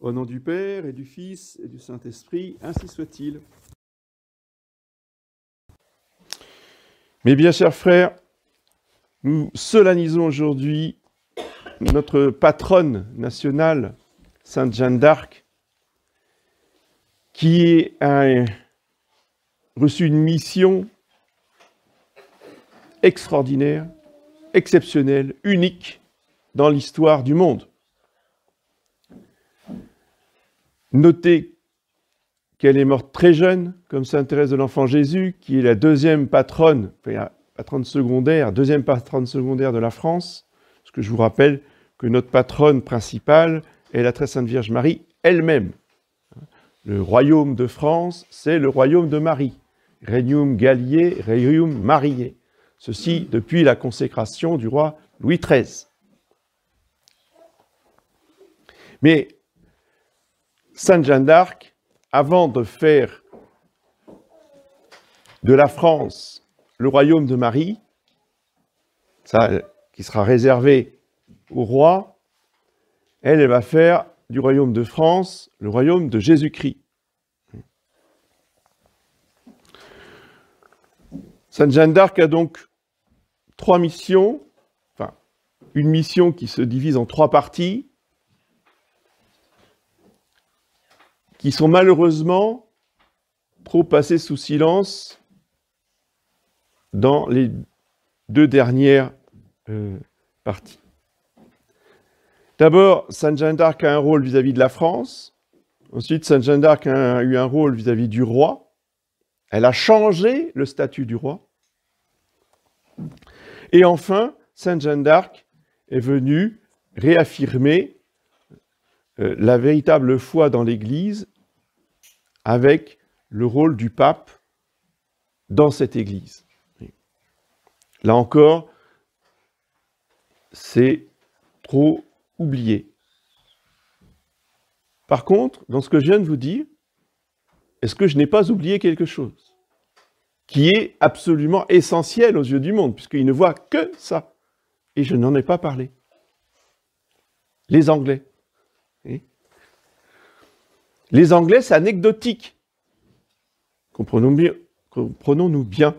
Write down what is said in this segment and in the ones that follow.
Au nom du Père et du Fils et du Saint-Esprit, ainsi soit-il. Mes bien chers frères, nous solennisons aujourd'hui notre patronne nationale, Sainte Jeanne d'Arc, qui a reçu une mission extraordinaire, exceptionnelle, unique dans l'histoire du monde. Notez qu'elle est morte très jeune, comme Sainte Thérèse de l'Enfant Jésus, qui est la deuxième patronne, patronne secondaire, deuxième patronne secondaire de la France, Ce que je vous rappelle que notre patronne principale est la très Sainte Vierge Marie elle-même. Le royaume de France, c'est le royaume de Marie. Regnum Gallier, Regnum Marié. Ceci depuis la consécration du roi Louis XIII. Mais Sainte Jeanne d'Arc, avant de faire de la France le royaume de Marie, qui sera réservé au roi, elle, va faire du royaume de France le royaume de Jésus-Christ. Sainte Jeanne d'Arc a donc trois missions, enfin une mission qui se divise en trois parties, qui sont malheureusement trop passés sous silence dans les deux dernières euh, parties. D'abord, Sainte Jeanne d'Arc a un rôle vis-à-vis de la France. Ensuite, Sainte Jeanne d'Arc a eu un rôle vis-à-vis -vis du roi. Elle a changé le statut du roi. Et enfin, Sainte Jeanne d'Arc est venue réaffirmer euh, la véritable foi dans l'Église avec le rôle du pape dans cette Église. Là encore, c'est trop oublié. Par contre, dans ce que je viens de vous dire, est-ce que je n'ai pas oublié quelque chose qui est absolument essentiel aux yeux du monde, puisqu'il ne voit que ça Et je n'en ai pas parlé. Les Anglais. Les Anglais, c'est anecdotique. Comprenons nous bien.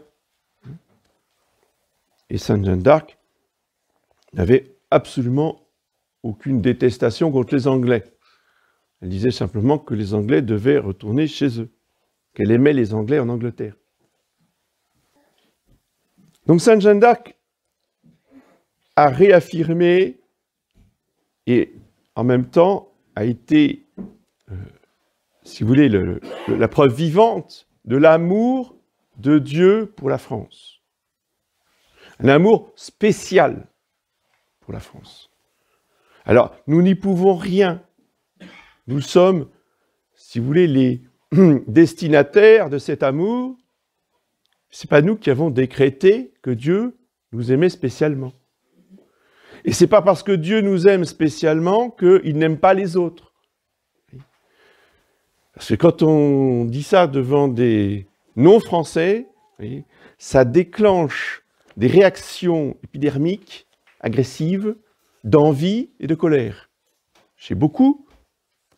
Et Saint Jean d'Arc n'avait absolument aucune détestation contre les Anglais. Elle disait simplement que les Anglais devaient retourner chez eux, qu'elle aimait les Anglais en Angleterre. Donc Saint Jean d'Arc a réaffirmé et en même temps a été euh, si vous voulez, la preuve vivante de l'amour de Dieu pour la France. Un amour spécial pour la France. Alors, nous n'y pouvons rien. Nous sommes, si vous voulez, les destinataires de cet amour. Ce n'est pas nous qui avons décrété que Dieu nous aimait spécialement. Et ce n'est pas parce que Dieu nous aime spécialement qu'il n'aime pas les autres. Parce que quand on dit ça devant des non-français, ça déclenche des réactions épidermiques, agressives, d'envie et de colère chez beaucoup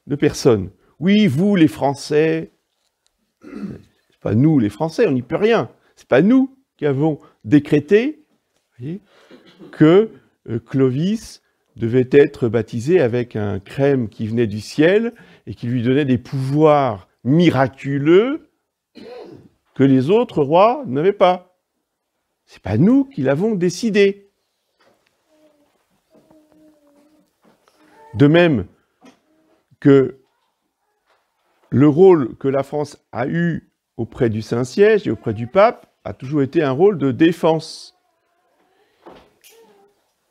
de personnes. Oui, vous les Français, c'est pas nous les Français, on n'y peut rien. C'est pas nous qui avons décrété que euh, Clovis devait être baptisé avec un crème qui venait du ciel et qui lui donnait des pouvoirs miraculeux que les autres rois n'avaient pas. C'est pas nous qui l'avons décidé. De même que le rôle que la France a eu auprès du Saint-Siège et auprès du pape a toujours été un rôle de défense.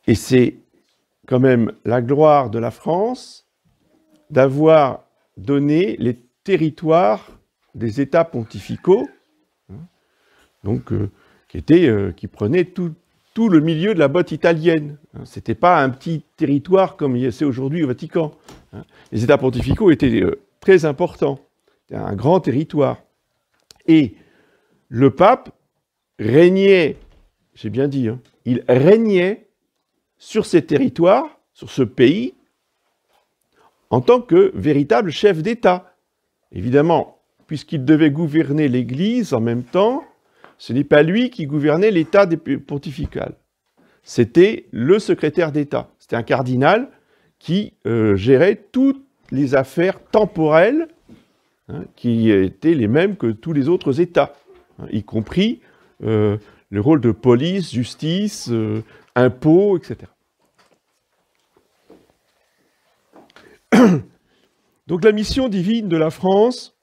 Et c'est quand même la gloire de la France d'avoir donné les territoires des États pontificaux, hein, donc euh, qui, euh, qui prenaient tout, tout, le milieu de la botte italienne. Hein. Ce n'était pas un petit territoire comme c'est aujourd'hui au Vatican. Hein. Les États pontificaux étaient euh, très importants, un grand territoire. Et le pape régnait, j'ai bien dit, il régnait sur ces territoires, sur ce pays, en tant que véritable chef d'État. Évidemment, puisqu'il devait gouverner l'Église en même temps, ce n'est pas lui qui gouvernait l'État pontifical. C'était le secrétaire d'État. C'était un cardinal qui euh, gérait toutes les affaires temporelles hein, qui étaient les mêmes que tous les autres États, hein, y compris euh, le rôle de police, justice, euh, impôts, etc. Donc la mission divine de la France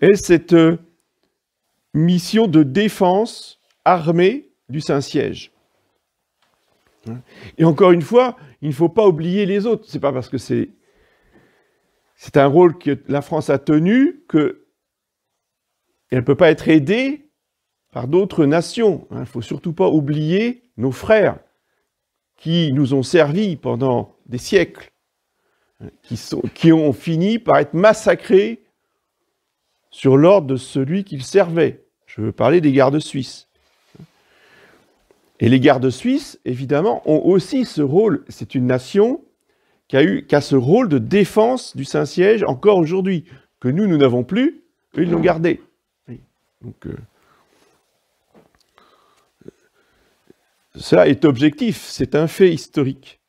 est cette euh, mission de défense armée du Saint-Siège. Et encore une fois, il ne faut pas oublier les autres. Ce n'est pas parce que c'est c'est un rôle que la France a tenu qu'elle ne peut pas être aidée par d'autres nations. Il ne faut surtout pas oublier nos frères qui nous ont servis pendant des siècles, hein, qui, ont fini par être massacrés sur l'ordre de celui qu'ils servaient. Je veux parler des gardes suisses. Et les gardes suisses, évidemment, ont aussi ce rôle. C'est une nation qui a, ce rôle de défense du Saint-Siège encore aujourd'hui, que nous, nous n'avons plus, ils l'ont gardé. Donc, euh, Cela est objectif, c'est un fait historique.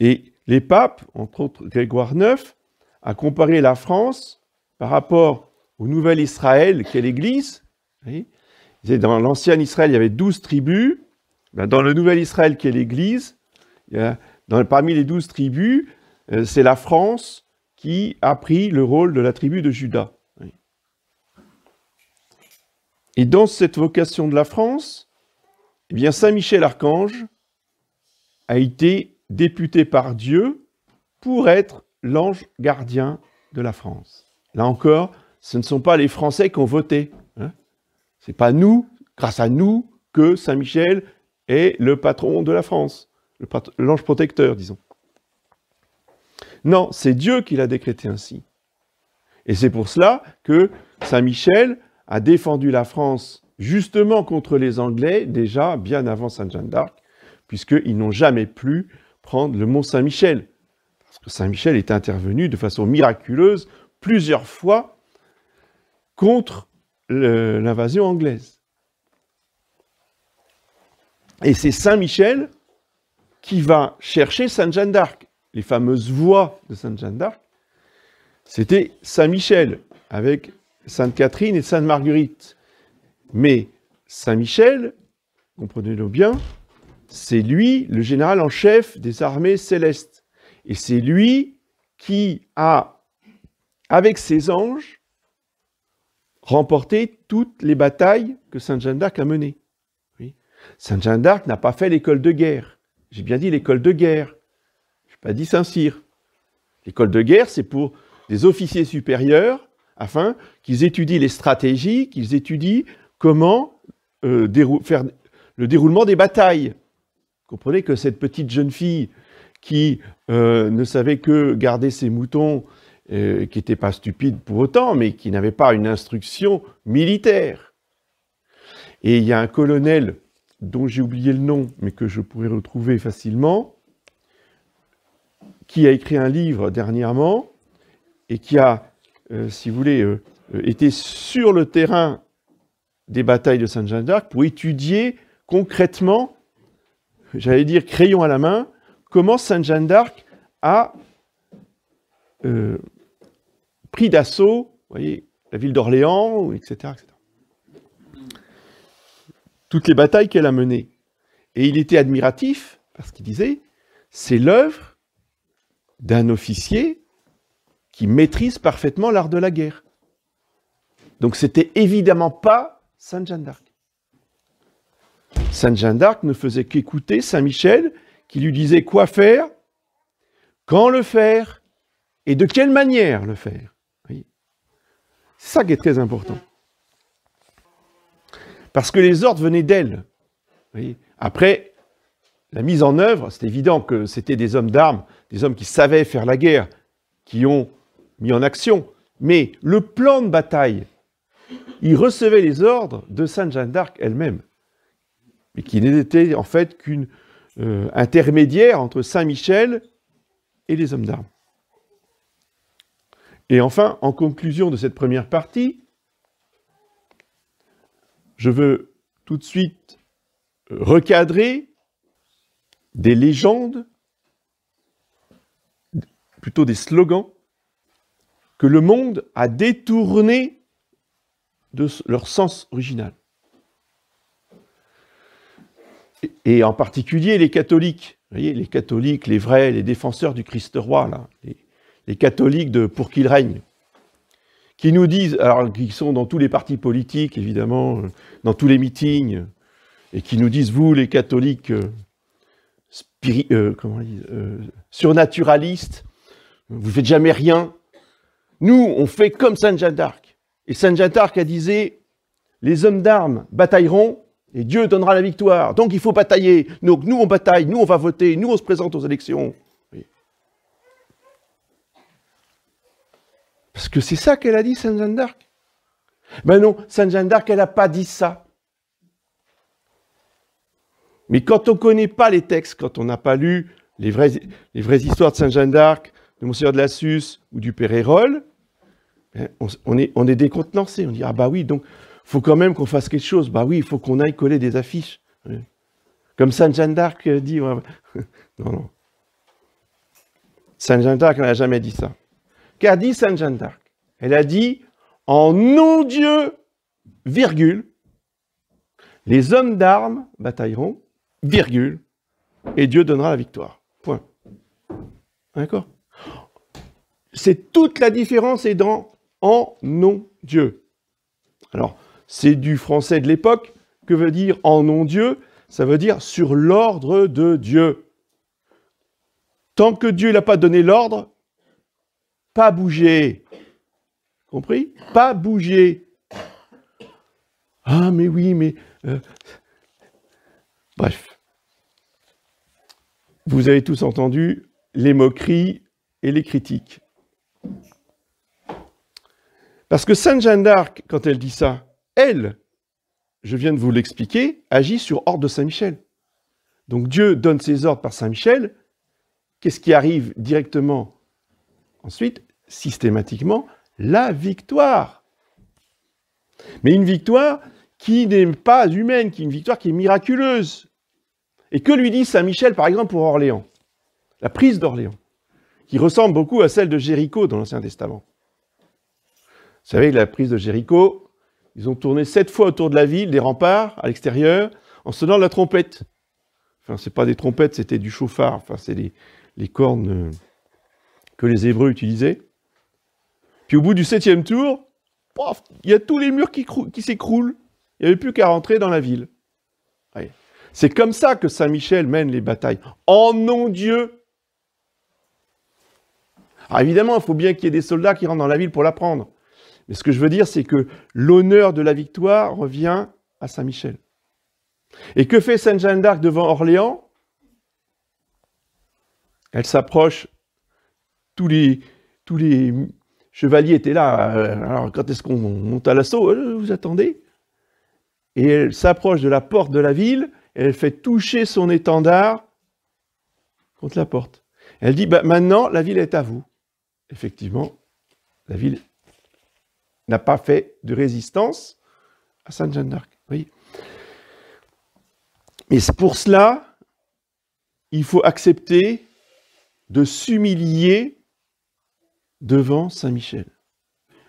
Et les papes, entre autres Grégoire IX, a comparé la France par rapport au nouvel Israël qu'est l'Église. Dans l'ancien Israël, il y avait douze tribus. Ben, dans le nouvel Israël qui est l'Église, parmi les douze tribus, euh, c'est la France qui a pris le rôle de la tribu de Judas. Et dans cette vocation de la France, eh bien Saint Michel Archange a été député par Dieu pour être l'ange gardien de la France. Là encore, ce ne sont pas les Français qui ont voté. Hein. ce n'est pas nous, grâce à nous, que Saint Michel est le patron de la France, l'ange protecteur, disons. Non, c'est Dieu qui l'a décrété ainsi. Et c'est pour cela que Saint Michel a défendu la France justement contre les Anglais, déjà bien avant Saint-Jean d'Arc, puisqu'ils n'ont jamais pu prendre le mont Saint-Michel. Parce que Saint-Michel est intervenu de façon miraculeuse plusieurs fois contre l'invasion anglaise. Et c'est Saint-Michel qui va chercher Saint-Jean d'Arc. Les fameuses voies de saint jeanne d'Arc, c'était Saint-Michel, avec Sainte Catherine et Sainte Marguerite. Mais Saint Michel, comprenez-le bien, c'est lui le général en chef des armées célestes. Et c'est lui qui a, avec ses anges, remporté toutes les batailles que saint Jeanne d'Arc a menées. saint Sainte Jeanne d'Arc n'a pas fait l'école de guerre. J'ai bien dit l'école de guerre. Je n'ai pas dit Saint-Cyr. L'école de guerre, c'est pour des officiers supérieurs afin qu'ils étudient les stratégies, qu'ils étudient comment euh, faire le déroulement des batailles. Vous comprenez que cette petite jeune fille qui euh, ne savait que garder ses moutons, euh, qui n'était pas stupide pour autant, mais qui n'avait pas une instruction militaire. Et il y a un colonel dont j'ai oublié le nom, mais que je pourrais retrouver facilement, qui a écrit un livre dernièrement et qui a euh, si vous voulez, euh, euh, était sur le terrain des batailles de saint jean d'Arc pour étudier concrètement, j'allais dire crayon à la main, comment saint jeanne d'Arc a pris d'assaut voyez, la ville d'Orléans, etc., Toutes les batailles qu'elle a menées. Et il était admiratif parce qu'il disait, c'est l'œuvre d'un officier qui maîtrise parfaitement l'art de la guerre. Donc c'était évidemment pas Sainte Jeanne d'Arc. Sainte Jeanne d'Arc ne faisait qu'écouter Saint Michel qui lui disait quoi faire, quand le faire et de quelle manière le faire. C'est ça qui est très important. Parce que les ordres venaient d'elle. Après, la mise en œuvre, c'est évident que c'était des hommes d'armes, des hommes qui savaient faire la guerre, qui ont mis en action, mais le plan de bataille. Il recevait les ordres de Sainte Jeanne d'Arc elle-même, mais qui n'était en fait qu'une euh, intermédiaire entre Saint-Michel et les hommes d'armes. Et enfin, en conclusion de cette première partie, je veux tout de suite euh, recadrer des légendes, plutôt des slogans, que le monde a détourné de leur sens original. Et en particulier les catholiques, voyez, les catholiques, les vrais, les défenseurs du Christ roi, là, les, catholiques de pour qu'il règne, qui nous disent, alors qui sont dans tous les partis politiques, évidemment, euh, dans tous les meetings, euh, et qui nous disent, vous les catholiques euh, surnaturalistes, vous ne faites jamais rien, nous, on fait comme saint Jeanne d'Arc. Et saint Jeanne d'Arc a disait les hommes d'armes batailleront et Dieu donnera la victoire. Donc il faut batailler. Donc nous, on bataille, nous, on va voter, nous, on se présente aux élections. Parce que c'est ça qu'elle a dit, Sainte Jeanne d'Arc. Ben non, Sainte Jeanne d'Arc, elle n'a pas dit ça. Mais quand on ne connaît pas les textes, quand on n'a pas lu les vraies, histoires de saint Jeanne d'Arc, de Monsieur de la Susse ou du Pérérol eh, on est, on est décontenancé. On dit Ah, bah oui, donc, faut quand même qu'on fasse quelque chose. Bah oui, il faut qu'on aille coller des affiches. Comme saint Jeanne d'Arc euh, dit Non, non. Saint-Jean d'Arc n'a jamais dit ça. Qu'a dit saint Jeanne d'Arc Elle a dit En nom Dieu, virgule, les hommes d'armes batailleront, virgule, et Dieu donnera la victoire. Point. D'accord C'est toute la différence et dans en nom Dieu. Alors, c'est du français de l'époque. Que veut dire en nom Dieu Ça veut dire sur l'ordre de Dieu. Tant que Dieu n'a pas donné l'ordre, pas bouger. Compris Pas bouger. Ah, mais oui, mais. Euh, bref. Vous avez tous entendu les moqueries et les critiques. Parce que Sainte Jeanne d'Arc, quand elle dit ça, elle, je viens de vous l'expliquer, agit sur ordre de Saint-Michel. Donc Dieu donne ses ordres par Saint-Michel. Qu'est-ce qui arrive directement ensuite Systématiquement, la victoire. Mais une victoire qui n'est pas humaine, qui est une victoire qui est miraculeuse. Et que lui dit Saint-Michel, par exemple, pour Orléans La prise d'Orléans, qui ressemble beaucoup à celle de Jéricho dans l'Ancien Testament. Vous savez, la prise de Jéricho, ils ont tourné sept fois autour de la ville, des remparts, à l'extérieur, en sonnant de la trompette. Enfin, c'est pas des trompettes, c'était du chauffard. Enfin, c'est les, cornes euh, que les Hébreux utilisaient. Puis au bout du septième tour, il y a tous les murs qui, s'écroulent. Il n'y avait plus qu'à rentrer dans la ville. C'est comme ça que Saint-Michel mène les batailles. En non-Dieu. Alors évidemment, il faut bien qu'il y ait des soldats qui rentrent dans la ville pour la prendre. Mais ce que je veux dire, c'est que l'honneur de la victoire revient à Saint-Michel. Et que fait saint Jeanne d'Arc devant Orléans Elle s'approche, tous les, chevaliers étaient là, euh, alors quand est-ce qu'on monte à l'assaut euh, Vous attendez Et elle s'approche de la porte de la ville, elle fait toucher son étendard contre la porte. Elle dit, bah, maintenant, la ville est à vous. Effectivement, la ville n'a pas fait de résistance à saint jean d'Arc. Oui. Mais pour cela, il faut accepter de s'humilier devant Saint Michel.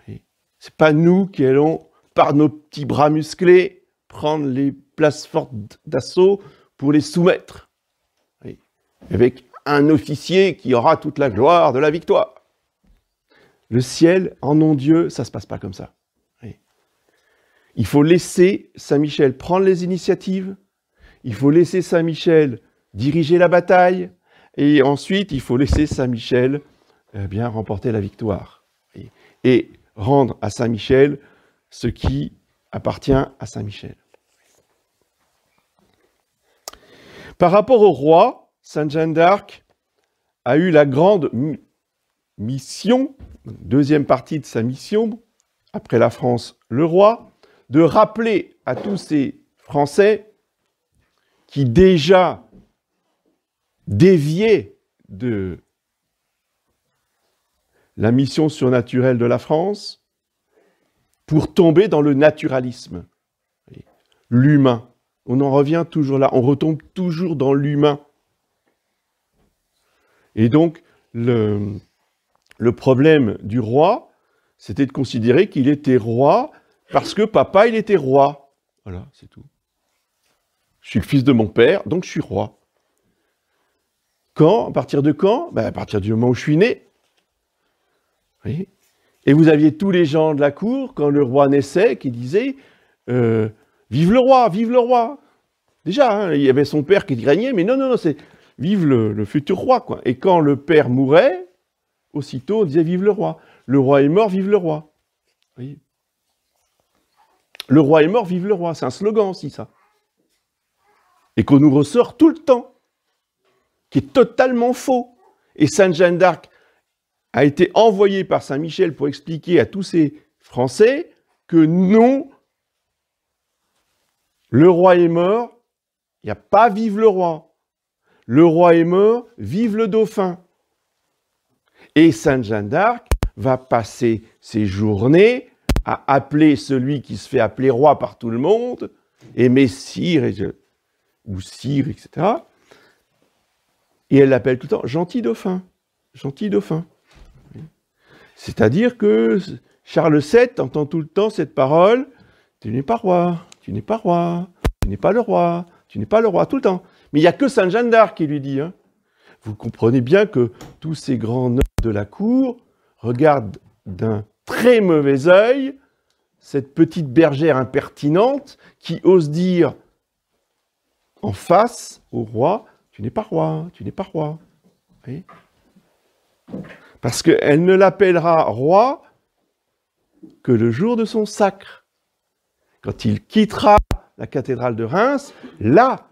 Ce C'est pas nous qui allons par nos petits bras musclés prendre les places fortes d'assaut pour les soumettre, avec un officier qui aura toute la gloire de la victoire. Le ciel en non-Dieu, ça ne se passe pas comme ça. Il faut laisser Saint-Michel prendre les initiatives, il faut laisser Saint-Michel diriger la bataille, et ensuite il faut laisser Saint-Michel eh bien remporter la victoire et, rendre à Saint-Michel ce qui appartient à Saint-Michel. Par rapport au roi, saint Jeanne d'Arc a eu la grande mission deuxième partie de sa mission, après la France, le roi, de rappeler à tous ces Français qui déjà déviaient de la mission surnaturelle de la France pour tomber dans le naturalisme, l'humain. On en revient toujours là, on retombe toujours dans l'humain. Et donc, le, le problème du roi, c'était de considérer qu'il était roi parce que papa, il était roi. Voilà, c'est tout. Je suis le fils de mon père, donc je suis roi. Quand À partir de quand ben, À partir du moment où je suis né. Et vous aviez tous les gens de la cour, quand le roi naissait, qui disaient euh, Vive le roi, vive le roi Déjà, hein, il y avait son père qui régnait, mais non, non, non, c'est Vive le, futur roi !» Et quand le père mourait, Aussitôt, on disait Vive le roi. Le roi est mort, vive le roi. Le roi est mort, vive le roi. C'est un slogan aussi, ça. Et qu'on nous ressort tout le temps, qui est totalement faux. Et Sainte Jeanne d'Arc a été envoyée par Saint Michel pour expliquer à tous ces Français que non, le roi est mort, il n'y a pas vive le roi. Le roi est mort, vive le dauphin. Et Sainte Jeanne d'Arc va passer ses journées à appeler celui qui se fait appeler roi par tout le monde, et messire, et ou sire, etc. Et elle l'appelle tout le temps gentil dauphin, gentil dauphin. C'est-à-dire que Charles VII entend tout le temps cette parole Tu n'es pas roi, tu n'es pas roi, tu n'es pas le roi, tu n'es pas le roi, tout le temps. Mais il n'y a que Sainte Jeanne d'Arc qui lui dit hein. Vous comprenez bien que tous ces grands nobles de la cour regardent d'un très mauvais œil cette petite bergère impertinente qui ose dire en face au roi, tu n'es pas roi, tu n'es pas roi. Parce qu'elle ne l'appellera roi que le jour de son sacre. Quand il quittera la cathédrale de Reims, là,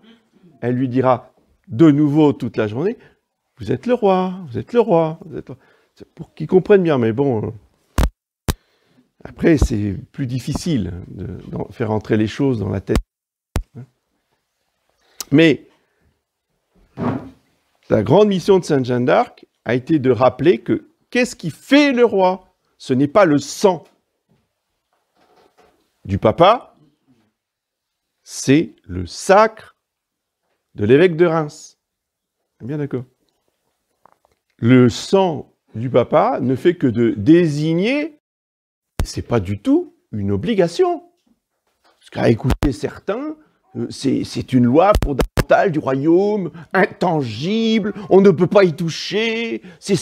elle lui dira de nouveau toute la journée, vous êtes le roi, vous êtes le roi, vous êtes pour qu'ils comprennent bien, mais bon. Euh, après, c'est plus difficile de, faire entrer les choses dans la tête. Mais la grande mission de Saint-Jean d'Arc a été de rappeler que qu'est-ce qui fait le roi Ce n'est pas le sang du papa, c'est le sacre de l'évêque de Reims. Bien d'accord le sang du papa ne fait que de désigner, c'est pas du tout une obligation. Parce qu'à écouter certains, euh, c'est une loi fondamentale du royaume, intangible, on ne peut pas y toucher, c'est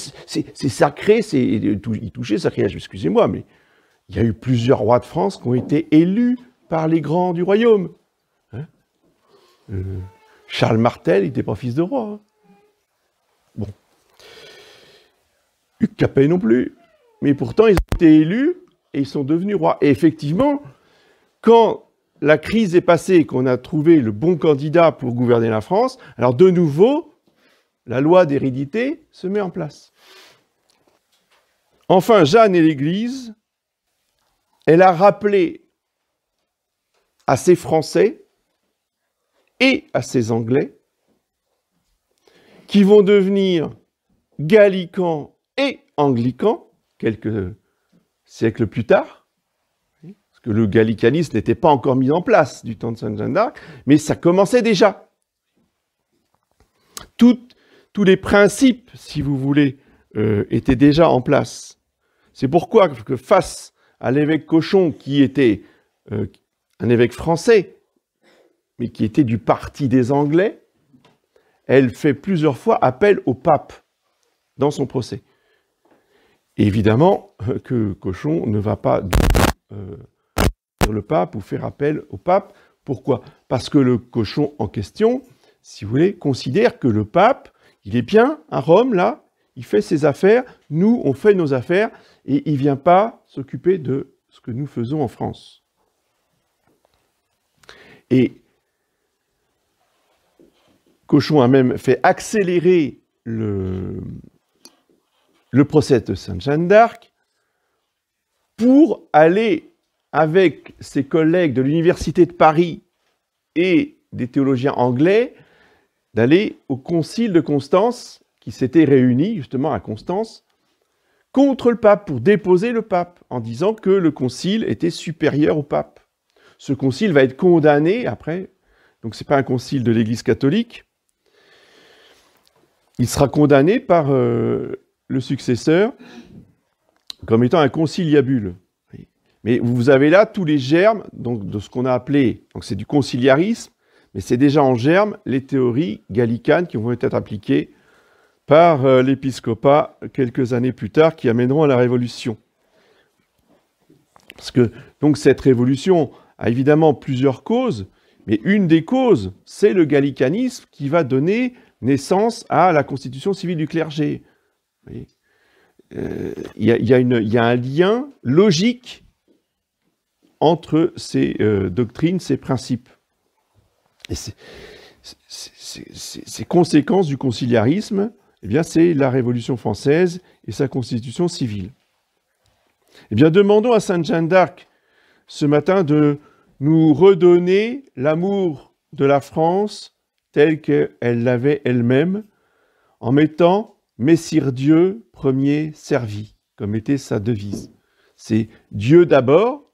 sacré, c'est y toucher, sacré excusez-moi, mais il y a eu plusieurs rois de France qui ont été élus par les grands du royaume. Hein. Euh, Charles Martel, n'était pas fils de roi. Hein. Hugues non plus. Mais pourtant, ils ont été élus et ils sont devenus rois. Et effectivement, quand la crise est passée et qu'on a trouvé le bon candidat pour gouverner la France, alors de nouveau, la loi d'hérédité se met en place. Enfin, Jeanne et l'Église, elle a rappelé à ses Français et à ses Anglais, qui vont devenir gallicans et anglican, quelques siècles plus tard, parce que le gallicanisme n'était pas encore mis en place du temps de Saint Jean d'Arc, mais ça commençait déjà. tous les principes, si vous voulez, euh, étaient déjà en place. C'est pourquoi face à l'évêque Cochon, qui était euh, un évêque français, mais qui était du parti des Anglais, elle fait plusieurs fois appel au pape dans son procès évidemment euh, que Cochon ne va pas euh, le pape ou faire appel au pape. Pourquoi Parce que le cochon en question, si vous voulez, considère que le pape, il est bien à Rome, là, il fait ses affaires, nous, on fait nos affaires, et il ne vient pas s'occuper de ce que nous faisons en France. Et Cochon a même fait accélérer le, le procès de saint jeanne d'Arc, pour aller avec ses collègues de l'Université de Paris et des théologiens anglais, d'aller au concile de Constance, qui s'était réuni justement à Constance, contre le pape, pour déposer le pape, en disant que le concile était supérieur au pape. Ce concile va être condamné après, donc ce n'est pas un concile de l'Église catholique. Il sera condamné par euh, le successeur comme étant un conciliabule. Mais vous avez là tous les germes donc, de ce qu'on a appelé, donc c'est du conciliarisme, mais c'est déjà en germe les théories gallicanes qui vont être appliquées par euh, l'épiscopat quelques années plus tard, qui amèneront à la Révolution. Parce que donc cette révolution a évidemment plusieurs causes, mais une des causes, c'est le gallicanisme qui va donner naissance à la constitution civile du clergé. Euh, il y, a, un lien logique entre ces euh, doctrines, ces principes. Et ces conséquences du conciliarisme, eh bien, c'est la Révolution française et sa constitution civile. Eh bien, demandons à Sainte Jeanne d'Arc ce matin de nous redonner l'amour de la France tel qu'elle l'avait elle-même, en mettant Messire Dieu, premier servi, comme était sa devise. C'est Dieu d'abord,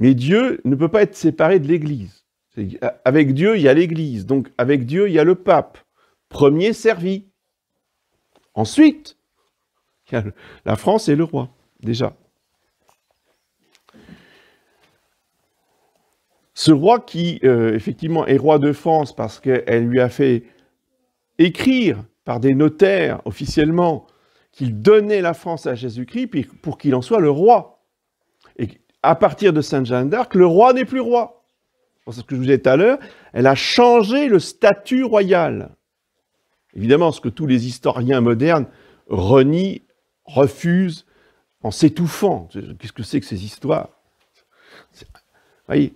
mais Dieu ne peut pas être séparé de l'Église. Avec Dieu, il y a l'Église, donc avec Dieu, il y a le pape, premier servi. Ensuite, il y a la France et le roi, déjà. Ce roi qui, euh, effectivement, est roi de France parce qu'elle lui a fait écrire par des notaires officiellement qu'il donnait la France à Jésus-Christ pour qu'il en soit le roi. Et à partir de Sainte Jeanne d'Arc, le roi n'est plus roi. C'est ce que je vous disais tout à l'heure, elle a changé le statut royal. Évidemment, ce que tous les historiens modernes renient, refusent, en s'étouffant. Qu'est-ce que c'est que ces histoires voyez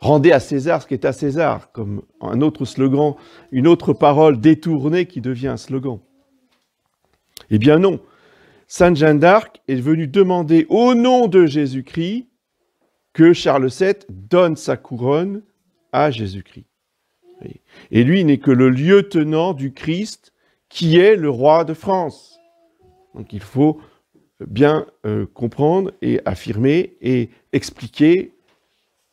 Rendez à César ce qui est à César, comme un autre slogan, une autre parole détournée qui devient un slogan. Eh bien non, Sainte Jeanne d'Arc est venue demander au nom de Jésus-Christ que Charles VII donne sa couronne à Jésus-Christ. Et lui n'est que le lieutenant du Christ qui est le roi de France. Donc il faut bien euh, comprendre et affirmer et expliquer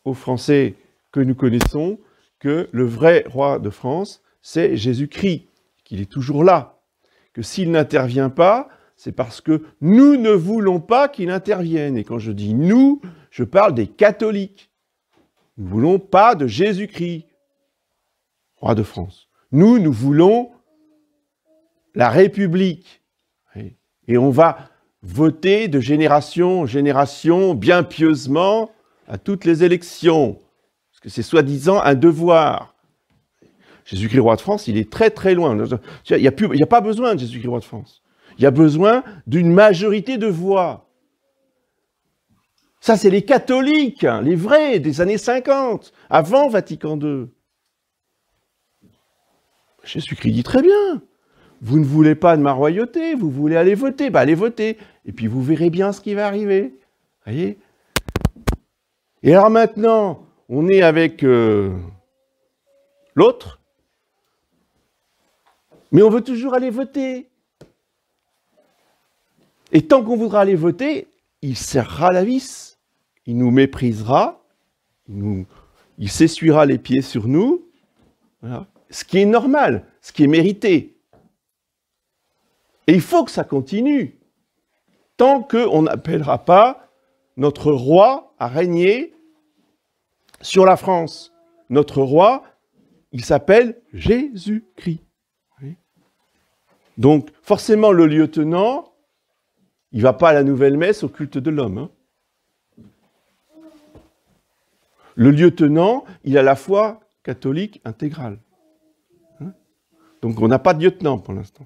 aux Français que nous connaissons que le vrai roi de France, c'est Jésus-Christ, qu'il est toujours là, que s'il n'intervient pas, c'est parce que nous ne voulons pas qu'il intervienne. Et quand je dis nous, je parle des catholiques. Nous ne voulons pas de Jésus-Christ, roi de France. Nous, nous voulons la République. Et on va voter de génération en génération, bien pieusement, à toutes les élections, parce que c'est soi-disant un devoir. Jésus-Christ roi de France, il est très très loin. Il n'y a, pas besoin de Jésus-Christ roi de France. Il y a besoin d'une majorité de voix. Ça, c'est les catholiques, hein, les vrais, des années 50, avant Vatican II. Jésus-Christ dit très bien, vous ne voulez pas de ma royauté, vous voulez aller voter, Ben allez voter, et puis vous verrez bien ce qui va arriver. Voyez et alors maintenant, on est avec euh, l'autre, mais on veut toujours aller voter. Et tant qu'on voudra aller voter, il serrera la vis, il nous méprisera, il, nous, s'essuiera les pieds sur nous, ce qui est normal, ce qui est mérité. Et il faut que ça continue, tant qu'on n'appellera pas notre roi Régner sur la France. Notre roi, il s'appelle Jésus-Christ. Donc, forcément, le lieutenant, il ne va pas à la nouvelle messe au culte de l'homme. Hein. Le lieutenant, il a la foi catholique intégrale. Hein. Donc, on n'a pas de lieutenant pour l'instant.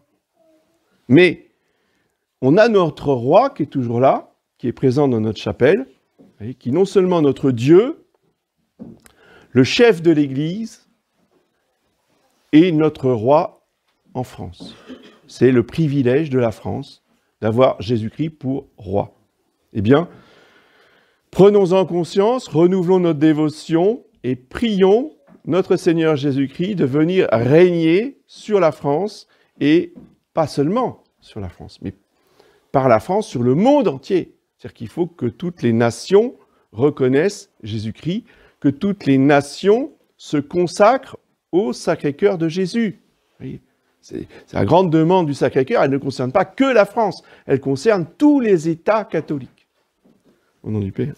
Mais, on a notre roi qui est toujours là, qui est présent dans notre chapelle, qui non seulement notre Dieu, le chef de l'Église, et notre roi en France. C'est le privilège de la France d'avoir Jésus-Christ pour roi. Eh bien, prenons-en conscience, renouvelons notre dévotion et prions notre Seigneur Jésus-Christ de venir régner sur la France et pas seulement sur la France, mais par la France sur le monde entier. C'est-à-dire qu'il faut que toutes les nations reconnaissent Jésus-Christ, que toutes les nations se consacrent au Sacré-Cœur de Jésus. C'est la grande demande du Sacré-Cœur. Elle ne concerne pas que la France, elle concerne tous les États catholiques. Au nom du Père.